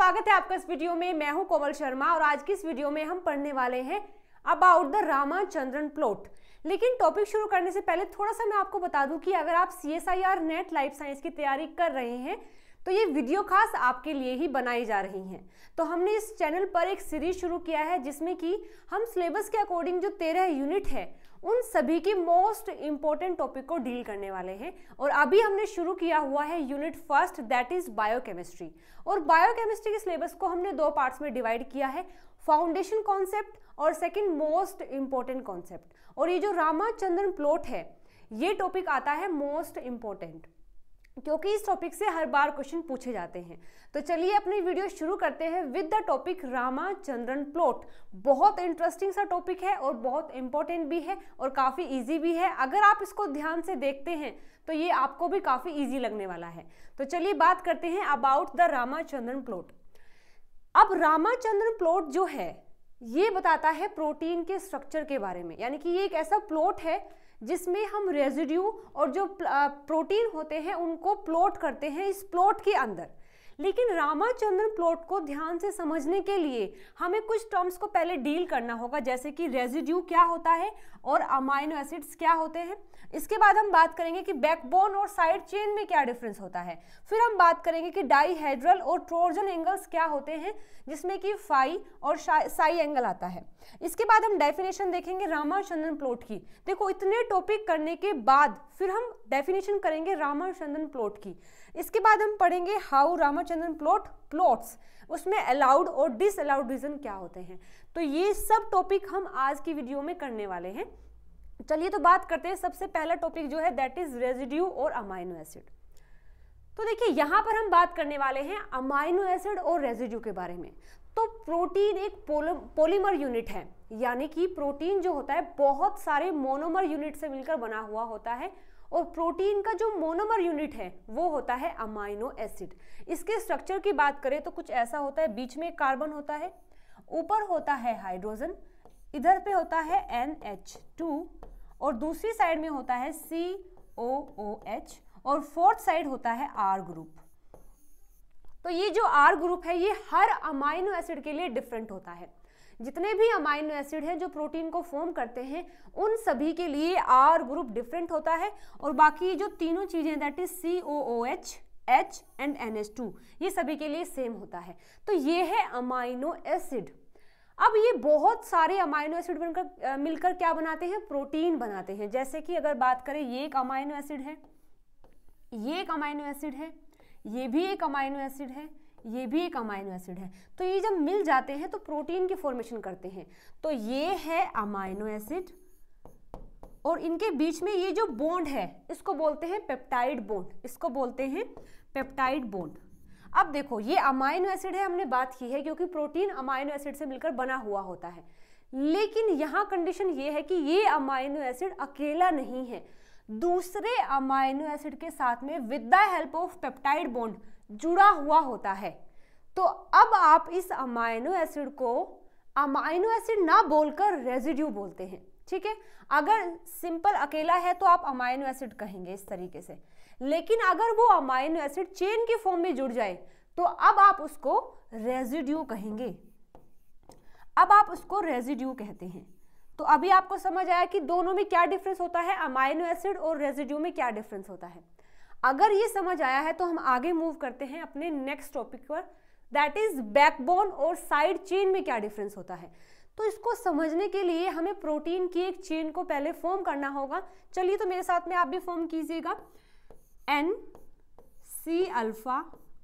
स्वागत है आपका इस वीडियो में मैं हूं कोमल शर्मा और आज की इस वीडियो में हम पढ़ने वाले हैं अबाउट द रामाचंद्रन प्लॉट लेकिन टॉपिक शुरू करने से पहले थोड़ा सा मैं आपको बता दूं कि अगर आप C S I R NET life science की तैयारी कर रहे हैं तो ये वीडियो खास आपके लिए ही बनाई जा रही हैं तो हमने इस चैनल पर एक सीरीज शुरू किया है जिसमें कि हम सिलेबस के अकॉर्डिंग जो तेरह यूनिट है उन सभी की मोस्ट इम्पॉर्टेंट टॉपिक को डील करने वाले हैं और अभी हमने शुरू किया हुआ है unit first that is biochemistry और बायोकेमिस्ट्री के सिलेबस को हमने दो पार्ट्स में डिवाइड किया है फाउंडेशन कॉन्सेप्ट और सेकेंड मोस्ट इम्पॉर्टेंट कॉन्सेप्ट और ये जो रामाचंद्रन प्लॉट है ये टॉपिक आता है मोस्ट इम्पॉर्टेंट क्योंकि इस टॉपिक से हर बार क्वेश्चन पूछे जाते हैं तो चलिए अपनी वीडियो शुरू करते हैं with the topic Ramachandran plot बहुत इंटरेस्टिंग सा टॉपिक है और बहुत इंपॉर्टेंट भी है और काफ़ी इजी भी है अगर आप इसको ध्यान से देखते हैं तो ये आपको भी काफ़ी इजी लगने वाला है तो चलिए बात करते हैं अबाउट द रामाचंद्रन प्लॉट अब रामाचंद्रन प्लॉट जो है ये बताता है प्रोटीन के स्ट्रक्चर के बारे में यानी कि ये एक ऐसा प्लॉट है जिसमें हम रेजिड्यू और जो प्रोटीन होते हैं उनको प्लॉट करते हैं इस प्लॉट के अंदर लेकिन रामाचंद्र प्लॉट को ध्यान से समझने के लिए हमें कुछ टर्म्स को पहले डील करना होगा जैसे कि रेजिड्यू क्या होता है और अमाइनो एसिड्स क्या होते हैं इसके बाद हम बात करेंगे कि बैकबोन और साइड चेन में क्या डिफरेंस होता है फिर हम बात करेंगे कि डाईहेड्रल और ट्रोजन एंगल्स क्या होते हैं जिसमें कि फाई और साई एंगल आता है इसके बाद हम डेफिनेशन देखेंगे रामाचंद्रन प्लॉट की देखो इतने टॉपिक करने के बाद फिर हम डेफिनेशन करेंगे रामाचंद्रन प्लॉट की इसके बाद हम पढ़ेंगे हाउ रामाचंद्रन प्लॉट प्लॉट्स उसमें अलाउड और डिसअलाउड रीजन क्या होते हैं तो ये सब टॉपिक हम आज की वीडियो में करने वाले हैं चलिए तो बात करते हैं सबसे पहला टॉपिक जो है दैट इज रेजिड्यू और अमाइनो एसिड तो देखिए यहाँ पर हम बात करने वाले हैं अमाइनो एसिड और रेजिड्यू के बारे में तो प्रोटीन एक पॉलीमर यूनिट है यानी कि प्रोटीन जो होता है बहुत सारे मोनोमर यूनिट से मिलकर बना हुआ होता है और प्रोटीन का जो मोनोमर यूनिट है वो होता है अमाइनो एसिड इसके स्ट्रक्चर की बात करें तो कुछ ऐसा होता है बीच में कार्बन होता है ऊपर होता है हाइड्रोजन इधर पे होता है एन एच टू और दूसरी साइड में होता है सी ओ ओ एच और फोर्थ साइड होता है आर ग्रुप तो ये जो आर ग्रुप है ये हर अमाइनो एसिड के लिए डिफरेंट होता है जितने भी अमाइनो एसिड हैं जो प्रोटीन को फॉर्म करते हैं उन सभी के लिए आर ग्रुप डिफरेंट होता है और बाकी जो तीनों चीज़ें that is C O O H H and N H two ये सभी के लिए सेम होता है तो ये है अमाइनो एसिड अब ये बहुत सारे अमाइनो एसिड बनकर मिलकर क्या बनाते हैं प्रोटीन बनाते हैं जैसे कि अगर बात करें ये एक अमाइनो एसिड है ये एक अमाइनो एसिड है ये भी एक अमाइनो एसिड है ये भी एक अमाइनो एसिड है तो ये जब मिल जाते हैं तो प्रोटीन की फॉर्मेशन करते हैं तो ये है अमाइनो एसिड और इनके बीच में ये जो बॉन्ड है इसको बोलते हैं पेप्टाइड बॉन्ड इसको बोलते हैं पेप्टाइड बॉन्ड अब देखो ये अमाइनो एसिड है हमने बात की है क्योंकि प्रोटीन अमाइनो एसिड से मिलकर बना हुआ होता है लेकिन यहाँ कंडीशन ये है कि ये अमाइनो एसिड अकेला नहीं है दूसरे अमाइनो एसिड के साथ में with the help of peptide bond जुड़ा हुआ होता है तो अब आप इस अमाइनो एसिड को अमाइनो एसिड ना बोलकर रेजिड्यू बोलते हैं ठीक है अगर सिंपल अकेला है तो आप अमाइनो एसिड कहेंगे इस तरीके से लेकिन अगर वो अमाइनो एसिड चेन के फॉर्म में जुड़ जाए तो अब आप उसको रेजिड्यू कहेंगे अब आप उसको रेजिड्यू कहते हैं तो अभी आपको समझ आया कि दोनों में क्या डिफरेंस होता है अमाइनो एसिड और रेजिड्यू में क्या डिफरेंस होता है अगर ये समझ आया है तो हम आगे मूव करते हैं अपने नेक्स्ट टॉपिक पर दैट इज बैकबोन और साइड चेन में क्या डिफरेंस होता है तो इसको समझने के लिए हमें प्रोटीन की एक चेन को पहले फॉर्म करना होगा चलिए तो मेरे साथ में आप भी फॉर्म कीजिएगा एन सी अल्फा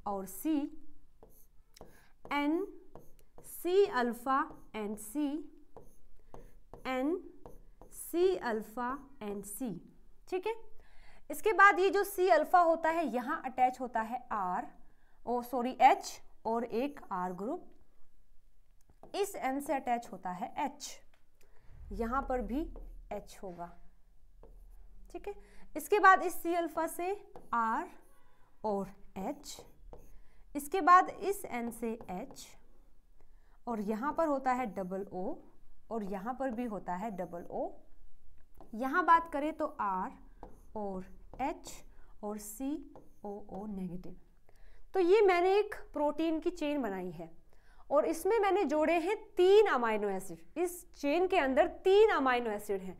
और C N C alpha and C N C alpha and C ठीक है इसके बाद ये जो सी अल्फा होता है यहाँ अटैच होता है आर ओ सॉरी एच और एक आर ग्रुप इस एन से अटैच होता है एच यहाँ पर भी एच होगा ठीक है इसके बाद इस सी अल्फा से आर और एच इसके बाद इस एन से एच और यहाँ पर होता है डबल ओ और यहाँ पर भी होता है डबल ओ यहाँ बात करें तो आर और एच और सी ओ ओ नेगेटिव तो ये मैंने एक प्रोटीन की चेन बनाई है और इसमें मैंने जोड़े हैं तीन अमाइनो एसिड इस चेन के अंदर तीन अमाइनो एसिड हैं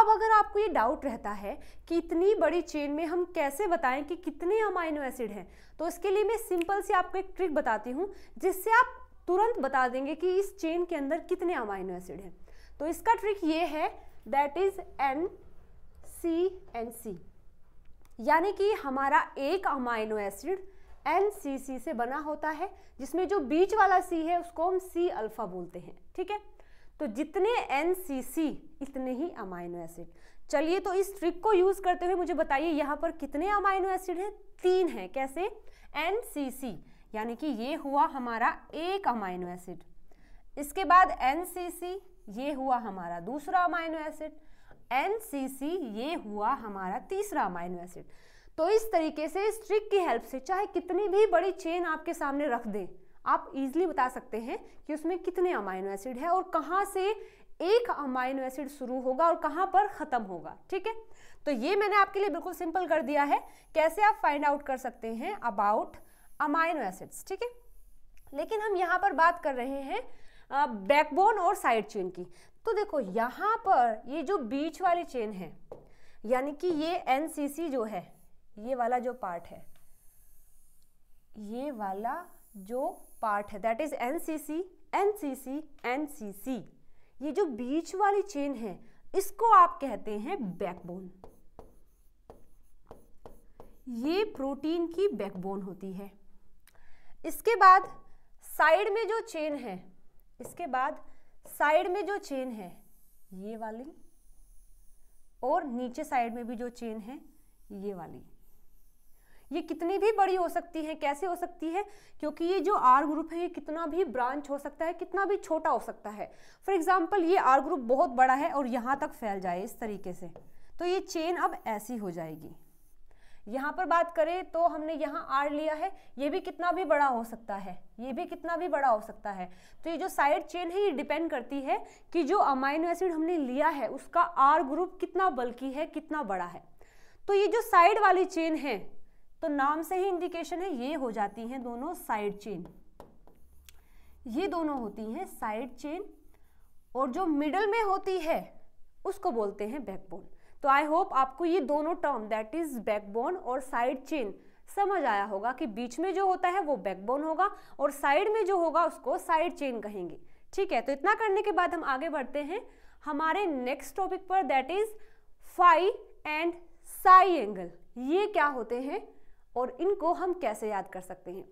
अब अगर आपको ये डाउट रहता है कि इतनी बड़ी चेन में हम कैसे बताएं कि कितने अमाइनो एसिड हैं तो इसके लिए मैं सिंपल से आपको एक ट्रिक बताती हूँ जिससे आप तुरंत बता देंगे कि इस चेन के अंदर कितने अमाइनो एसिड हैं तो इसका ट्रिक ये है that is N C N C यानी कि हमारा एक amino acid N C C से बना होता है जिसमें जो बीच वाला सी है उसको हम सी अल्फ़ा बोलते हैं ठीक है तो जितने एन सी सी इतने ही अमाइनो एसिड चलिए तो इस ट्रिक को यूज़ करते हुए मुझे बताइए यहाँ पर कितने अमाइनो एसिड हैं तीन हैं कैसे एन सी सी यानी कि ये हुआ हमारा एक अमाइनो एसिड इसके बाद एन सी सी ये हुआ हमारा दूसरा अमाइनो एसिड एन ये हुआ हमारा तीसरा अमाइनो एसिड तो इस तरीके से इस ट्रिक की हेल्प से चाहे कितनी भी बड़ी चेन आपके सामने रख दें आप इजीली बता सकते हैं कि उसमें कितने अमाइनो एसिड है और कहाँ से एक अमाइनो एसिड शुरू होगा और कहाँ पर ख़त्म होगा ठीक है तो ये मैंने आपके लिए बिल्कुल सिंपल कर दिया है कैसे आप फाइंड आउट कर सकते हैं अबाउट अमाइनो एसिड्स ठीक है लेकिन हम यहाँ पर बात कर रहे हैं बैकबोन और साइड चेन की तो देखो यहाँ पर ये जो बीच वाली चेन है यानी कि ये एन जो है ये वाला जो पार्ट है ये वाला जो पार्ट है that is N C C N C C N C C ये जो बीच वाली चेन है इसको आप कहते हैं बैकबोन ये प्रोटीन की बैकबोन होती है इसके बाद साइड में जो चेन है इसके बाद साइड में जो चेन है ये वाली और नीचे साइड में भी जो चेन है ये वाली ये कितनी भी बड़ी हो सकती है कैसे हो सकती है क्योंकि ये जो आर ग्रुप है ये कितना भी ब्रांच हो सकता है कितना भी छोटा हो सकता है फॉर एग्जाम्पल ये आर ग्रुप बहुत बड़ा है और यहाँ तक फैल जाए इस तरीके से तो ये चेन अब ऐसी हो जाएगी यहाँ पर बात करें तो हमने यहाँ आर लिया है ये भी कितना भी बड़ा हो सकता है ये भी कितना भी बड़ा हो सकता है तो ये जो साइड चेन है ये डिपेंड करती है कि जो अमाइनो एसिड हमने लिया है उसका आर ग्रुप कितना बल्कि है कितना बड़ा है तो ये जो साइड वाली चेन है तो नाम से ही इंडिकेशन है ये हो जाती हैं दोनों साइड चेन ये दोनों होती हैं साइड चेन और जो मिडल में होती है उसको बोलते हैं बैकबोन तो आई होप आपको ये दोनों टर्म दैट इज बैकबोन और साइड चेन समझ आया होगा कि बीच में जो होता है वो बैकबोन होगा और साइड में जो होगा उसको साइड चेन कहेंगे ठीक है तो इतना करने के बाद हम आगे बढ़ते हैं हमारे नेक्स्ट टॉपिक पर that is phi and psi angle ये क्या होते हैं और इनको हम कैसे याद कर सकते हैं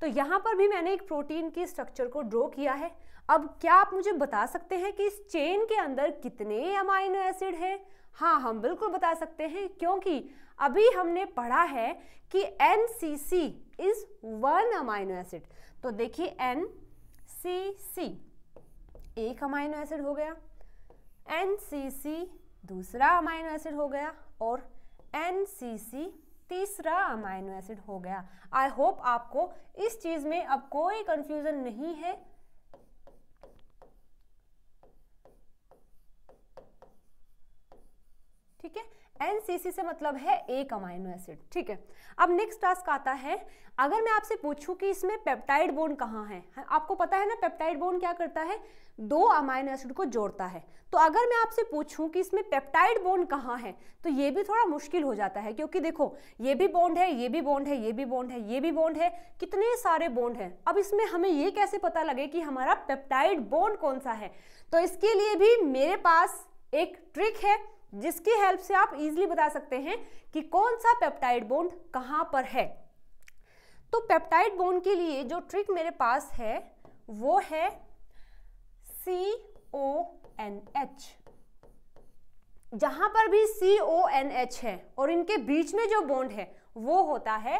तो यहाँ पर भी मैंने एक प्रोटीन की स्ट्रक्चर को ड्रॉ किया है अब क्या आप मुझे बता सकते हैं कि इस चेन के अंदर कितने अमाइनो एसिड है हाँ हम बिल्कुल बता सकते हैं क्योंकि अभी हमने पढ़ा है कि N C C is one amino acid तो देखिए एन सी सी एक अमाइनो एसिड हो गया एन सी सी दूसरा अमाइनो एसिड हो गया और एन सी सी तीसरा अमाइनो एसिड हो गया आई होप आपको इस चीज़ में अब कोई कन्फ्यूज़न नहीं है ठीक है एनसीसी से मतलब है एक अमाइनो एसिड ठीक है अब नेक्स्ट टास्क आता है अगर मैं आपसे पूछूं कि इसमें पेप्टाइड बोन कहाँ है आपको पता है ना पेप्टाइड बोन क्या करता है दो अमाइनो एसिड को जोड़ता है तो अगर मैं आपसे पूछूं कि इसमें पेप्टाइड बोन कहाँ है तो ये भी थोड़ा मुश्किल हो जाता है क्योंकि देखो ये भी बॉन्ड है ये भी बॉन्ड है ये भी बॉन्ड है ये भी बॉन्ड है कितने सारे बॉन्ड हैं अब इसमें हमें ये कैसे पता लगे कि हमारा पेप्टाइड बॉन्ड कौन सा है तो इसके लिए भी मेरे पास एक ट्रिक है जिसकी हेल्प से आप इजीली बता सकते हैं कि कौन सा पेप्टाइड बोन्ड कहाँ पर है तो पेप्टाइड बॉन्ड के लिए जो ट्रिक मेरे पास है वो है सी ओ एन एच जहां पर भी सी ओ एन एच है और इनके बीच में जो बॉन्ड है वो होता है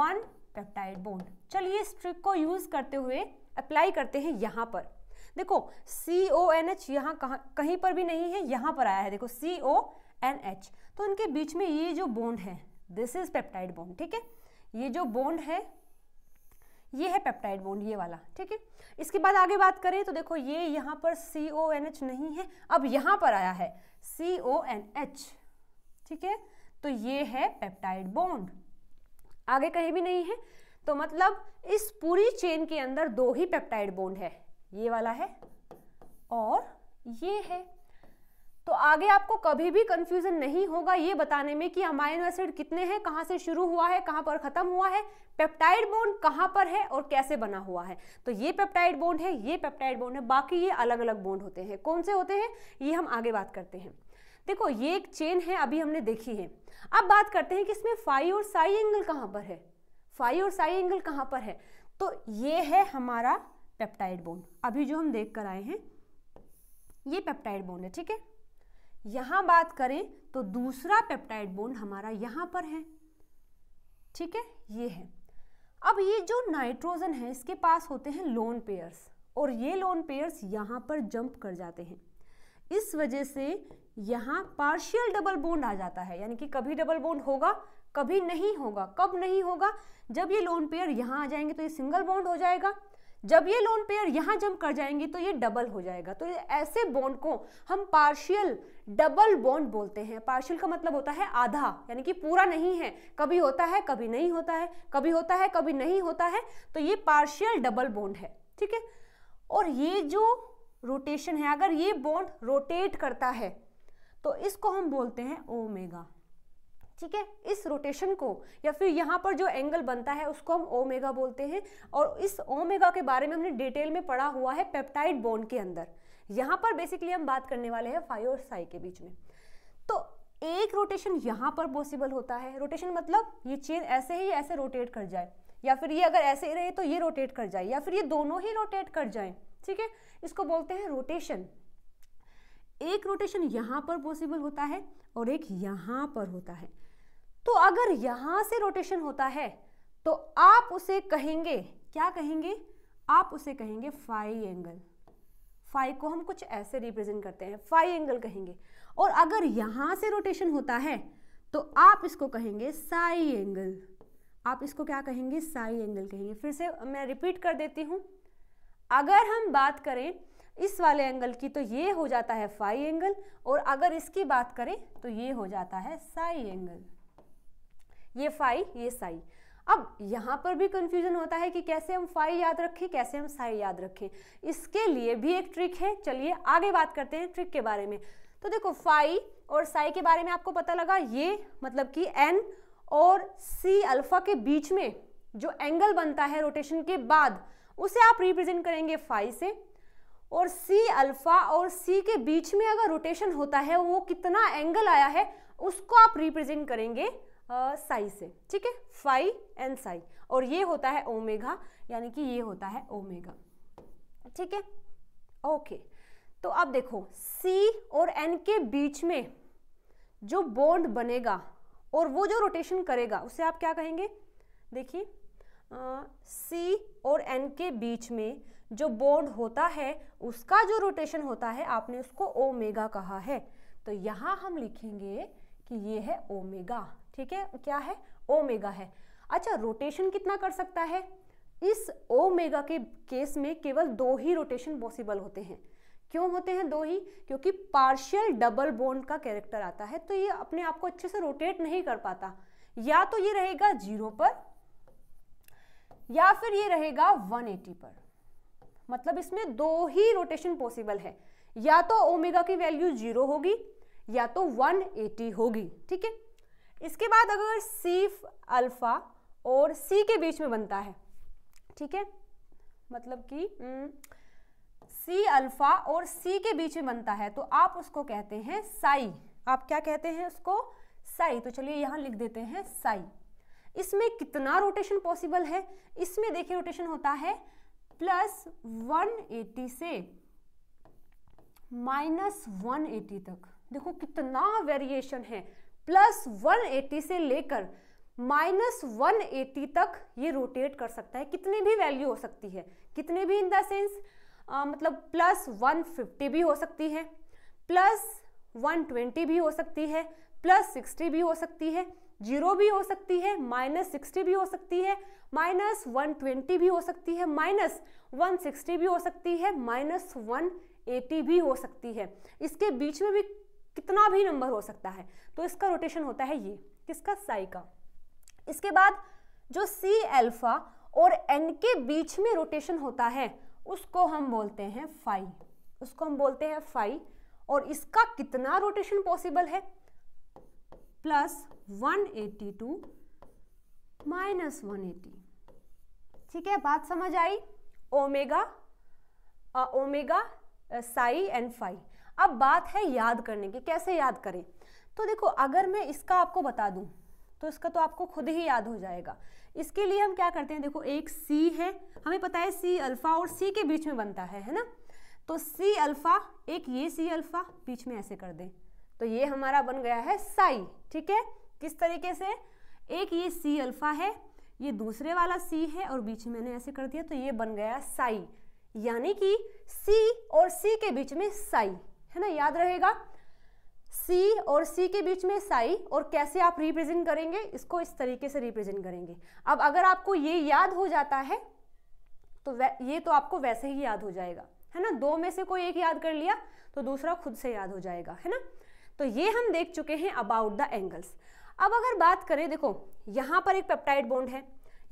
वन पेप्टाइड बोन्ड चलिए इस ट्रिक को यूज करते हुए अप्लाई करते हैं यहां पर देखो सी ओ एन एच यहाँ कहाँ कहीं पर भी नहीं है यहाँ पर आया है देखो सी ओ एन एच तो इनके बीच में ये जो बॉन्ड है दिस इज पेप्टाइड बॉन्ड ठीक है ये जो बॉन्ड है ये है पेप्टाइड बॉन्ड ये वाला ठीक है इसके बाद आगे बात करें तो देखो ये यहाँ पर सी ओ एन एच नहीं है अब यहाँ पर आया है सी ओ एन एच ठीक है तो ये है पेप्टाइड बॉन्ड आगे कहीं भी नहीं है तो मतलब इस पूरी चेन के अंदर दो ही पेप्टाइड बॉन्ड है ये वाला है और ये है तो आगे आपको कभी भी कंफ्यूजन नहीं होगा ये बताने में कि अमाइनो एसिड कितने हैं कहाँ से शुरू हुआ है कहाँ पर खत्म हुआ है पेप्टाइड बोन्ड कहाँ पर है और कैसे बना हुआ है तो ये पेप्टाइड बोन्ड है ये पेप्टाइड बोन्ड है बाकी ये अलग अलग बोन्ड होते हैं कौन से होते हैं ये हम आगे बात करते हैं देखो ये एक चेन है अभी हमने देखी है अब बात करते हैं कि इसमें फाई और साई एंगल कहाँ पर है फाई और साई एंगल कहाँ पर है तो ये है हमारा पेप्टाइड बोन अभी जो हम देख कर आए हैं ये पेप्टाइड बोन है ठीक है यहाँ बात करें तो दूसरा पेप्टाइड बोन हमारा यहाँ पर है ठीक है ये है अब ये जो नाइट्रोजन है इसके पास होते हैं लोन पेयर्स और ये लोन पेयर्स यहाँ पर जंप कर जाते हैं इस वजह से यहाँ पार्शियल डबल बोन्ड आ जाता है यानी कि कभी डबल बोन्ड होगा कभी नहीं होगा कब नहीं होगा जब ये लोन पेयर यहाँ आ जाएंगे तो ये सिंगल बोन्ड हो जाएगा जब ये लोन पेयर यहाँ जम कर जाएंगे तो ये डबल हो जाएगा तो ऐसे बॉन्ड को हम पार्शियल डबल बॉन्ड बोलते हैं पार्शियल का मतलब होता है आधा यानी कि पूरा नहीं है कभी होता है कभी नहीं होता है कभी होता है कभी नहीं होता है तो ये पार्शियल डबल बॉन्ड है ठीक है और ये जो रोटेशन है अगर ये बॉन्ड रोटेट करता है तो इसको हम बोलते हैं ओमेगा ठीक है इस रोटेशन को या फिर यहाँ पर जो एंगल बनता है उसको हम ओमेगा बोलते हैं और इस ओमेगा के बारे में हमने डिटेल में पढ़ा हुआ है पेप्टाइड बोन के अंदर यहाँ पर बेसिकली हम बात करने वाले हैं फाइव और साई के बीच में तो एक रोटेशन यहाँ पर पॉसिबल होता है रोटेशन मतलब ये चेन ऐसे ही ऐसे रोटेट कर जाए या फिर ये अगर ऐसे ही रहे तो ये रोटेट कर जाए या फिर ये दोनों ही रोटेट कर जाए ठीक है इसको बोलते हैं रोटेशन एक रोटेशन यहाँ पर पॉसिबल होता है और एक यहाँ पर होता है तो अगर यहां से रोटेशन होता है तो आप उसे कहेंगे क्या कहेंगे आप उसे कहेंगे फाई एंगल फाइव को हम कुछ ऐसे रिप्रेजेंट करते हैं फाई एंगल कहेंगे और अगर यहां से रोटेशन होता है तो आप इसको कहेंगे साई एंगल आप इसको क्या कहेंगे साई एंगल कहेंगे फिर से मैं रिपीट कर देती हूं अगर हम बात करें इस वाले एंगल की तो ये हो जाता है फाई एंगल और अगर इसकी बात करें तो ये हो जाता है साई एंगल ये फाई ये साई अब यहाँ पर भी कंफ्यूजन होता है कि कैसे हम फाई याद रखें कैसे हम साई याद रखें इसके लिए भी एक ट्रिक है चलिए आगे बात करते हैं ट्रिक के बारे में तो देखो फाई और साई के बारे में आपको पता लगा ये मतलब कि एन और सी अल्फा के बीच में जो एंगल बनता है रोटेशन के बाद उसे आप रिप्रेजेंट करेंगे फाई से और सी अल्फा और सी के बीच में अगर रोटेशन होता है वो कितना एंगल आया है उसको आप रिप्रेजेंट करेंगे साई से ठीक है फाई एंड साई और ये होता है ओमेगा यानी कि ये होता है ओमेगा ठीक है ओके तो अब देखो सी और एन के बीच में जो बॉन्ड बनेगा और वो जो रोटेशन करेगा उसे आप क्या कहेंगे देखिए सी और एन के बीच में जो बॉन्ड होता है उसका जो रोटेशन होता है आपने उसको ओमेगा कहा है तो यहाँ हम लिखेंगे कि ये है ओमेगा ठीक है क्या है ओमेगा है अच्छा रोटेशन कितना कर सकता है इस ओमेगा के केस में केवल दो ही रोटेशन पॉसिबल होते हैं क्यों होते हैं दो ही क्योंकि पार्शियल डबल बोन्ड का कैरेक्टर आता है तो ये अपने आप को अच्छे से रोटेट नहीं कर पाता या तो ये रहेगा जीरो पर या फिर ये रहेगा 180 पर मतलब इसमें दो ही रोटेशन पॉसिबल है या तो ओमेगा की वैल्यू जीरो होगी या तो 180 होगी ठीक है इसके बाद अगर सीफ अल्फ़ा और सी के बीच में बनता है ठीक है मतलब कि सी हम्म। अल्फ़ा और सी के बीच में बनता है तो आप उसको कहते हैं साई आप क्या कहते हैं उसको साई तो चलिए यहां लिख देते हैं साई इसमें कितना रोटेशन पॉसिबल है इसमें देखिए रोटेशन होता है प्लस 180 से माइनस 180 तक देखो कितना वेरिएशन है प्लस 180 से लेकर माइनस 180 तक ये रोटेट कर सकता है कितनी भी वैल्यू हो सकती है कितनी भी इन द सेंस मतलब प्लस 150 भी हो सकती है प्लस 120 भी हो सकती है प्लस 60 भी हो सकती है जीरो भी हो सकती है माइनस सिक्सटी भी हो सकती है माइनस वन ट्वेंटी भी हो सकती है माइनस वन सिक्सटी भी हो सकती है माइनस वन एटी भी हो सकती है इसके बीच में भी कितना भी नंबर हो सकता है तो इसका रोटेशन होता है ये किसका साई का इसके बाद जो सी एल्फा और एन के बीच में रोटेशन होता है उसको हम बोलते हैं फाई उसको हम बोलते हैं फाई और इसका कितना रोटेशन पॉसिबल है प्लस 182 माइनस एटी ठीक है बात समझ आई omega omega psi and phi अब बात है याद करने की कैसे याद करें तो देखो अगर मैं इसका आपको बता दूं तो इसका तो आपको खुद ही याद हो जाएगा इसके लिए हम क्या करते हैं देखो एक सी है हमें पता है सी अल्फ़ा और सी के बीच में बनता है है ना तो सी अल्फ़ा एक ये सी अल्फ़ा बीच में ऐसे कर दें तो ये हमारा बन गया है साई ठीक है किस तरीके से एक ये सी अल्फ़ा है ये दूसरे वाला सी है और बीच में मैंने ऐसे कर दिया तो ये बन गया साई यानी कि सी और सी के बीच में साई है ना याद रहेगा सी और सी के बीच में साई और कैसे आप रिप्रेजेंट करेंगे इसको इस तरीके से रिप्रेजेंट करेंगे अब अगर आपको ये याद हो जाता है तो ये तो आपको वैसे ही याद हो जाएगा है ना दो में से कोई एक याद कर लिया तो दूसरा खुद से याद हो जाएगा है ना तो ये हम देख चुके हैं अबाउट द एंगल्स अब अगर बात करें देखो यहाँ पर एक पेप्टाइड बोंड है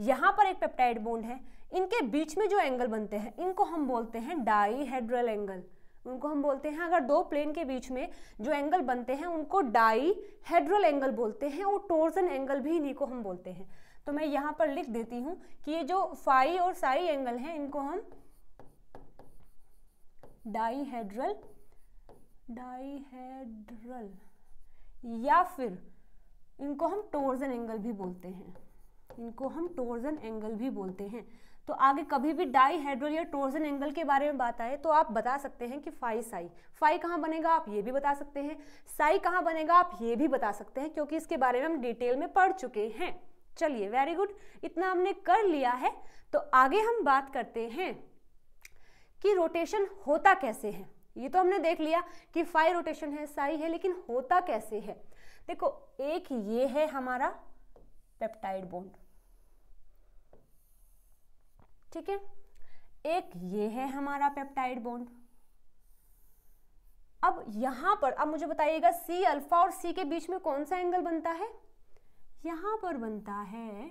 यहाँ पर एक पेप्टाइड बोंड है इनके बीच में जो एंगल बनते हैं इनको हम बोलते हैं डाई हेड्रल एंगल उनको हम बोलते हैं अगर दो प्लेन के बीच में जो एंगल बनते हैं उनको डाई हेड्रल एंगल बोलते हैं और टोर्जन एंगल भी इन्हीं को हम बोलते हैं तो मैं यहाँ पर लिख देती हूँ कि ये जो फाई और साई एंगल हैं इनको हम डाई हेड्रल या फिर इनको हम टोर्जन एंगल भी बोलते हैं इनको हम टोर्जन एंगल भी बोलते हैं तो आगे कभी भी डाई हाइड्रोल या टोर्जन एंगल के बारे में बात आए तो आप बता सकते हैं कि फाई साई फाई कहाँ बनेगा आप ये भी बता सकते हैं साई कहाँ बनेगा आप ये भी बता सकते हैं क्योंकि इसके बारे में हम डिटेल में पढ़ चुके हैं चलिए वेरी गुड इतना हमने कर लिया है तो आगे हम बात करते हैं कि रोटेशन होता कैसे है ये तो हमने देख लिया कि फाई रोटेशन है साई है लेकिन होता कैसे है देखो एक ये है हमारा पेप्टाइड बॉन्ड ठीक है एक ये है हमारा पेप्टाइड बॉन्ड अब यहां पर अब मुझे बताइएगा सी अल्फा और सी के बीच में कौन सा एंगल बनता है यहां पर बनता है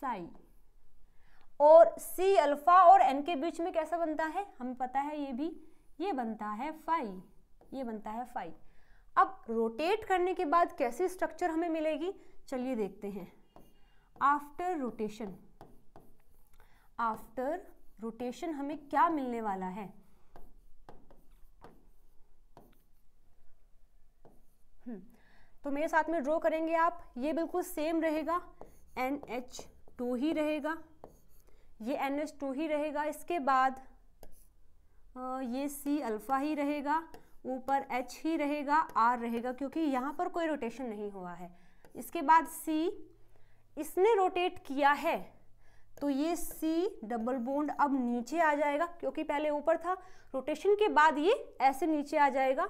साई और सी अल्फा और एन के बीच में कैसा बनता है हमें पता है ये भी ये बनता है फाई ये बनता है फाई अब रोटेट करने के बाद कैसी स्ट्रक्चर हमें मिलेगी चलिए देखते हैं आफ्टर रोटेशन आफ्टर रोटेशन हमें क्या मिलने वाला है हम्म, तो मेरे साथ में ड्रॉ करेंगे आप ये बिल्कुल सेम रहेगा एन एच टू ही रहेगा ये एन एच टू ही रहेगा इसके बाद ये सी अल्फ़ा ही रहेगा ऊपर एच ही रहेगा आर रहेगा क्योंकि यहाँ पर कोई रोटेशन नहीं हुआ है इसके बाद सी इसने रोटेट किया है तो ये सी डबल बोन्ड अब नीचे आ जाएगा क्योंकि पहले ऊपर था रोटेशन के बाद ये ऐसे नीचे आ जाएगा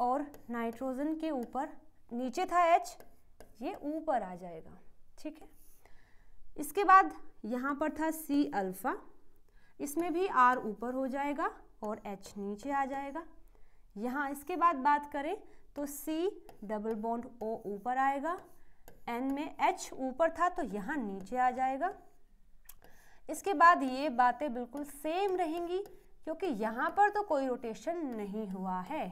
और नाइट्रोजन के ऊपर नीचे था एच ये ऊपर आ जाएगा ठीक है इसके बाद यहाँ पर था सी अल्फ़ा इसमें भी आर ऊपर हो जाएगा और एच नीचे आ जाएगा यहाँ इसके बाद बात करें तो सी डबल बोंड ओ ऊपर आएगा एन में एच ऊपर था तो यहाँ नीचे आ जाएगा इसके बाद ये बातें बिल्कुल सेम रहेंगी क्योंकि यहाँ पर तो कोई रोटेशन नहीं हुआ है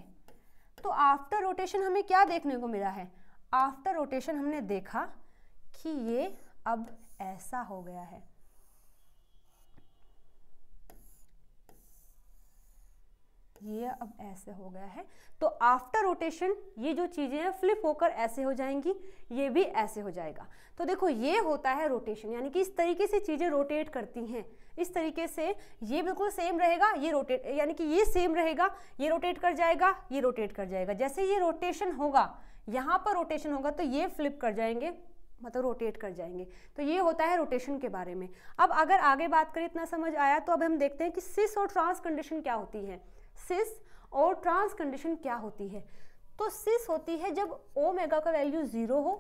तो आफ्टर रोटेशन हमें क्या देखने को मिला है आफ्टर रोटेशन हमने देखा कि ये अब ऐसा हो गया है ये अब ऐसे हो गया है तो आफ्टर रोटेशन ये जो चीज़ें हैं फ्लिप होकर ऐसे हो जाएंगी ये भी ऐसे हो जाएगा तो देखो ये होता है रोटेशन यानी कि इस तरीके से चीज़ें रोटेट करती हैं इस तरीके से ये बिल्कुल सेम रहेगा ये रोटेट यानी कि ये सेम रहेगा ये रोटेट कर जाएगा ये रोटेट कर जाएगा जैसे ये रोटेशन होगा यहाँ पर रोटेशन होगा तो ये फ्लिप कर जाएंगे मतलब रोटेट कर जाएंगे तो ये होता है रोटेशन के बारे में अब अगर आगे बात करें इतना समझ आया तो अब हम देखते हैं कि सिस और ट्रांस कंडीशन क्या होती है सिस और ट्रांस कंडीशन क्या होती है तो सिस होती है जब ओमेगा का वैल्यू ज़ीरो हो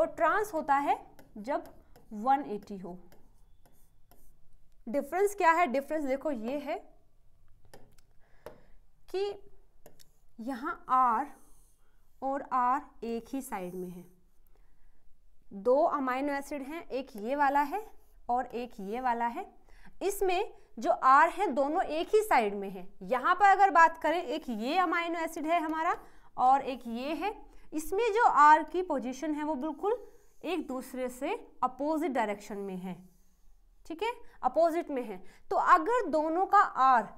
और ट्रांस होता है जब 180 हो डिफरेंस क्या है डिफरेंस देखो ये है कि यहां आर और आर एक ही साइड में है दो अमाइनो एसिड हैं एक ये वाला है और एक ये वाला है इसमें जो आर है दोनों एक ही साइड में है यहाँ पर अगर बात करें एक ये अमाइनो एसिड है हमारा और एक ये है इसमें जो आर की पोजीशन है वो बिल्कुल एक दूसरे से अपोजिट डायरेक्शन में है ठीक है अपोजिट में है तो अगर दोनों का आर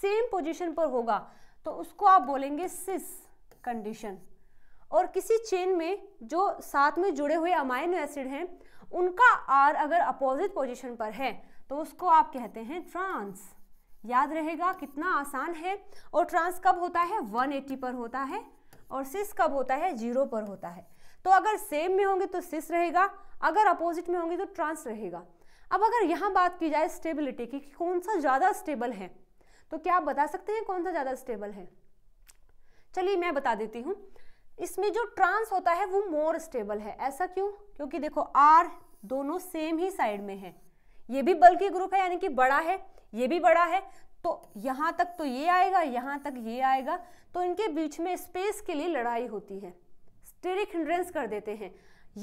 सेम पोजीशन पर होगा तो उसको आप बोलेंगे सिस कंडीशन और किसी चेन में जो साथ में जुड़े हुए अमाइनो एसिड हैं उनका आर अगर अपोजिट पोजिशन पर है तो उसको आप कहते हैं ट्रांस याद रहेगा कितना आसान है और ट्रांस कब होता है 180 पर होता है और सिस कब होता है जीरो पर होता है तो अगर सेम में होंगे तो सिस रहेगा अगर अपोजिट में होंगे तो ट्रांस रहेगा अब अगर यहाँ बात की जाए स्टेबिलिटी की कि कौन सा ज़्यादा स्टेबल है तो क्या आप बता सकते हैं कौन सा ज़्यादा स्टेबल है चलिए मैं बता देती हूँ इसमें जो ट्रांस होता है वो मोर स्टेबल है ऐसा क्यों क्योंकि देखो आर दोनों सेम ही साइड में है ये भी बल्कि ग्रुप है यानी कि बड़ा है ये भी बड़ा है तो यहाँ तक तो ये आएगा यहाँ तक ये आएगा तो इनके बीच में स्पेस के लिए लड़ाई होती है स्टेरिक हिंड्रेंस कर देते हैं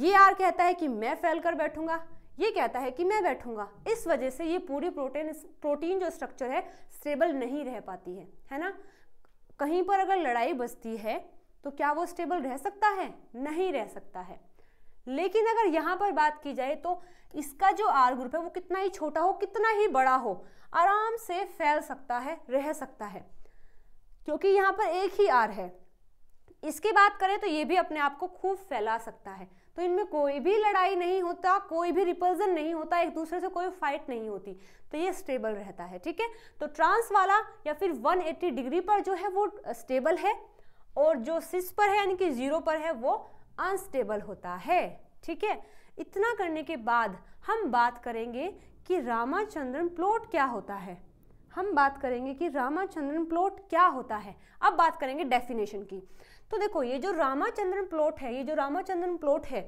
ये आर कहता है कि मैं फैल कर बैठूंगा ये कहता है कि मैं बैठूंगा इस वजह से ये पूरी प्रोटीन प्रोटीन जो स्ट्रक्चर है स्टेबल नहीं रह पाती है है ना कहीं पर अगर लड़ाई बचती है तो क्या वो स्टेबल रह सकता है नहीं रह सकता है लेकिन अगर यहाँ पर बात की जाए तो इसका जो आर ग्रुप है वो कितना ही छोटा हो कितना ही बड़ा हो आराम से फैल सकता है रह सकता है क्योंकि यहाँ पर एक ही आर है इसकी बात करें तो ये भी अपने आप को खूब फैला सकता है तो इनमें कोई भी लड़ाई नहीं होता कोई भी रिपल्जन नहीं होता एक दूसरे से कोई फाइट नहीं होती तो ये स्टेबल रहता है ठीक है तो ट्रांस वाला या फिर 180 डिग्री पर जो है वो स्टेबल है और जो सिस पर है यानी कि जीरो पर है वो अनस्टेबल होता है ठीक है इतना करने के बाद हम बात करेंगे कि रामाचंद्रन प्लॉट क्या होता है हम बात करेंगे कि रामाचंद्रन प्लॉट क्या होता है अब बात करेंगे डेफिनेशन की तो देखो ये जो रामाचंद्रन प्लॉट है ये जो रामाचंद्रन प्लॉट है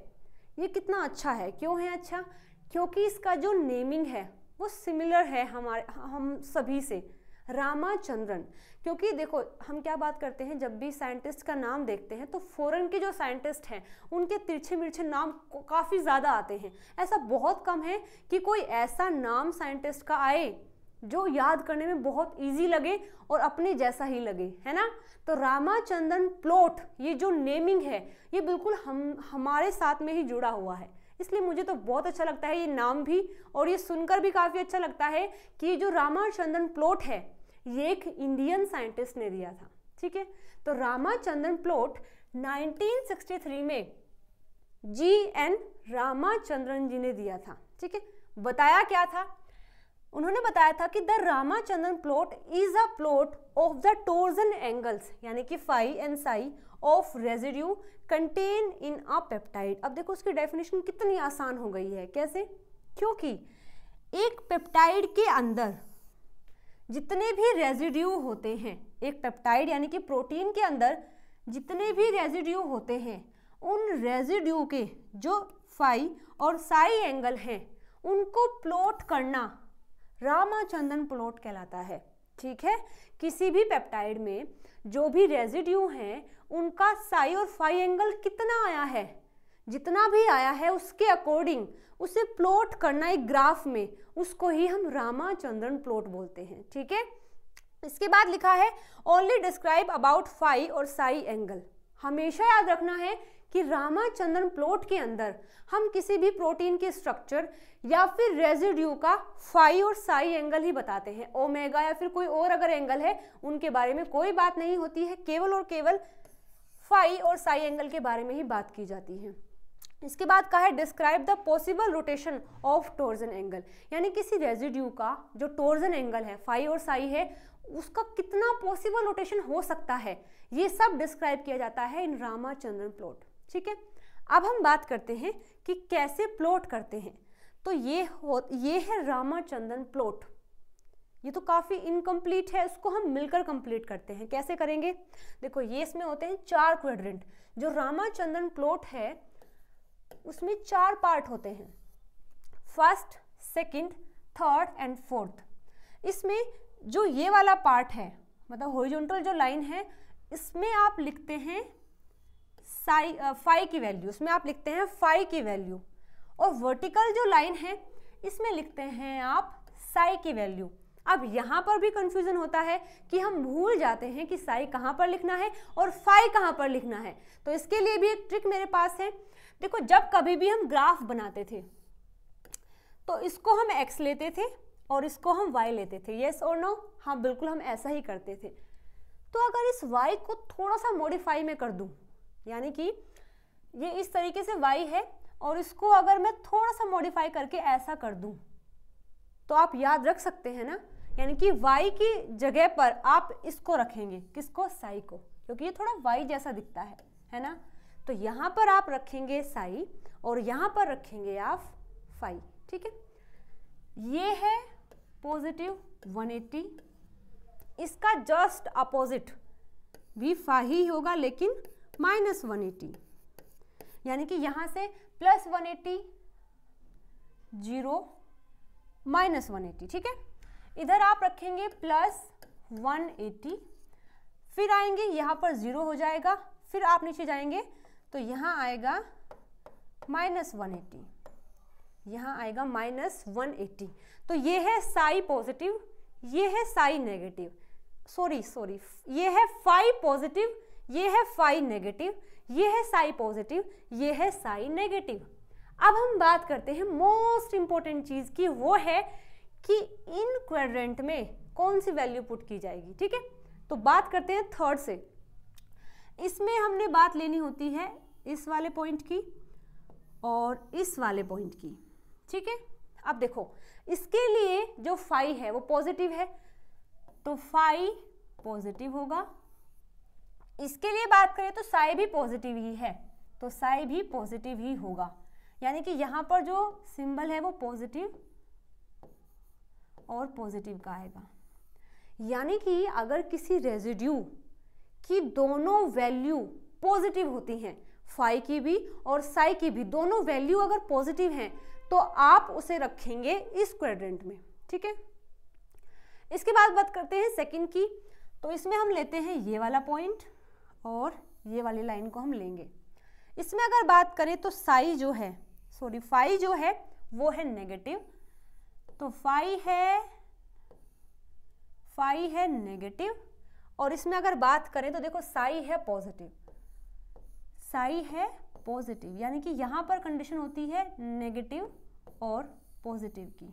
ये कितना अच्छा है क्यों है अच्छा क्योंकि इसका जो नेमिंग है वो सिमिलर है हमारे हम सभी से रामाचंद्रन क्योंकि देखो हम क्या बात करते हैं जब भी साइंटिस्ट का नाम देखते हैं तो फॉरेन के जो साइंटिस्ट हैं उनके तिरछे मिर्छे नाम काफ़ी ज़्यादा आते हैं ऐसा बहुत कम है कि कोई ऐसा नाम साइंटिस्ट का आए जो याद करने में बहुत इजी लगे और अपने जैसा ही लगे है ना तो रामाचंद्रन प्लॉट ये जो नेमिंग है ये बिल्कुल हम हमारे साथ में ही जुड़ा हुआ है इसलिए मुझे तो बहुत अच्छा लगता है ये नाम भी और ये सुनकर भी काफ़ी अच्छा लगता है कि जो रामाचंद्रन प्लॉट है ये एक इंडियन साइंटिस्ट ने दिया था ठीक है तो रामाचंद्रन प्लॉट 1963 में जी एन रामाचंद्रन जी ने दिया था ठीक है बताया क्या था उन्होंने बताया था कि the Ramachandran plot is a plot of the torsion angles यानी कि phi and psi of residue contain in a peptide अब देखो उसकी डेफिनेशन कितनी आसान हो गई है कैसे क्योंकि एक पेप्टाइड के अंदर जितने भी रेजिड्यू होते हैं एक पेप्टाइड यानी कि प्रोटीन के अंदर जितने भी रेजिड्यू होते हैं उन रेजिड्यू के जो फाई और साई एंगल हैं उनको प्लॉट करना रामाचंदन प्लॉट कहलाता है ठीक है किसी भी पेप्टाइड में जो भी रेजिड्यू हैं उनका साई और फाई एंगल कितना आया है जितना भी आया है उसके अकॉर्डिंग उसे प्लॉट करना एक ग्राफ में उसको ही हम रामाचंद्रन प्लॉट बोलते हैं ठीक है इसके बाद लिखा है ओनली डिस्क्राइब अबाउट फाई और साई एंगल हमेशा याद रखना है कि रामाचंद्रन प्लॉट के अंदर हम किसी भी प्रोटीन के स्ट्रक्चर या फिर रेजिड्यू का फाई और साई एंगल ही बताते हैं ओमेगा या फिर कोई और अगर एंगल है उनके बारे में कोई बात नहीं होती है केवल और केवल फाई और साई एंगल के बारे में ही बात की जाती है इसके बाद कहा है describe the possible rotation of torsion angle यानी किसी रेजिड्यू का जो टोर्जन एंगल है फाइव और साई है उसका कितना पॉसिबल रोटेशन हो सकता है ये सब डिस्क्राइब किया जाता है इन रामाचंद्रन प्लॉट ठीक है अब हम बात करते हैं कि कैसे प्लॉट करते हैं तो ये हो ये है रामाचंद्रन प्लॉट ये तो काफ़ी इनकम्प्लीट है इसको हम मिलकर कंप्लीट करते हैं कैसे करेंगे देखो ये इसमें होते हैं चार क्वेड्रेंट जो रामाचंद्रन प्लॉट है उसमें चार पार्ट होते हैं first second, third and fourth इसमें जो ये वाला पार्ट है मतलब होरिजोनटल जो लाइन है इसमें आप लिखते हैं साई फाइव की वैल्यू इसमें आप लिखते हैं फाइव की वैल्यू और वर्टिकल जो लाइन है इसमें लिखते हैं आप साई की वैल्यू अब यहाँ पर भी कन्फ्यूज़न होता है कि हम भूल जाते हैं कि साई कहाँ पर लिखना है और फाई कहाँ पर लिखना है तो इसके लिए भी एक ट्रिक मेरे पास है देखो जब कभी भी हम ग्राफ बनाते थे तो इसको हम एक्स लेते थे और इसको हम वाई लेते थे येस और नो हाँ बिल्कुल हम ऐसा ही करते थे तो अगर इस वाई को थोड़ा सा मॉडिफाई में कर दूँ यानी कि ये इस तरीके से वाई है और इसको अगर मैं थोड़ा सा मॉडिफाई करके ऐसा कर दूँ तो आप याद रख सकते हैं ना यानी कि वाई की जगह पर आप इसको रखेंगे किसको साई को क्योंकि ये थोड़ा वाई जैसा दिखता है है ना तो यहां पर आप रखेंगे साई और यहां पर रखेंगे आप फाई ठीक है ये है पॉजिटिव 180 इसका जस्ट अपोजिट भी फा ही होगा लेकिन माइनस 180 यानी कि यहां से प्लस 180 जीरो माइनस वन ठीक है इधर आप रखेंगे प्लस 180 फिर आएंगे यहां पर ज़ीरो हो जाएगा फिर आप नीचे जाएंगे तो यहाँ आएगा माइनस वन एटी यहाँ आएगा माइनस वन एटी तो ये है साई पॉजिटिव ये है साई नेगेटिव सॉरी सॉरी ये है फाइव पॉजिटिव ये है फाइव नेगेटिव ये है साई पॉजिटिव ये है साई नेगेटिव अब हम बात करते हैं मोस्ट इंपॉर्टेंट चीज़ की वो है कि इन क्वेड्रेंट में कौन सी वैल्यू पुट की जाएगी ठीक है तो बात करते हैं थर्ड से इसमें हमने बात लेनी होती है इस वाले पॉइंट की और इस वाले पॉइंट की ठीक है अब देखो इसके लिए जो फाई है वो पॉजिटिव है तो फाई पॉजिटिव होगा इसके लिए बात करें तो साई भी पॉजिटिव ही है तो साई भी पॉजिटिव ही होगा यानी कि यहां पर जो सिंबल है वो पॉजिटिव और पॉजिटिव का आएगा यानी कि अगर किसी रेजिड्यू कि दोनों वैल्यू पॉजिटिव होती हैं फाई की भी और साई की भी दोनों वैल्यू अगर पॉजिटिव हैं तो आप उसे रखेंगे इस क्वेड्रेंट में ठीक है इसके बाद बात करते हैं सेकंड की तो इसमें हम लेते हैं ये वाला पॉइंट और ये वाली लाइन को हम लेंगे इसमें अगर बात करें तो साई जो है सॉरी फाई जो है वो है नेगेटिव तो फाई है फाई है नेगेटिव और इसमें अगर बात करें तो देखो साई है पॉजिटिव साई है पॉजिटिव यानी कि यहां पर कंडीशन होती है नेगेटिव और पॉजिटिव की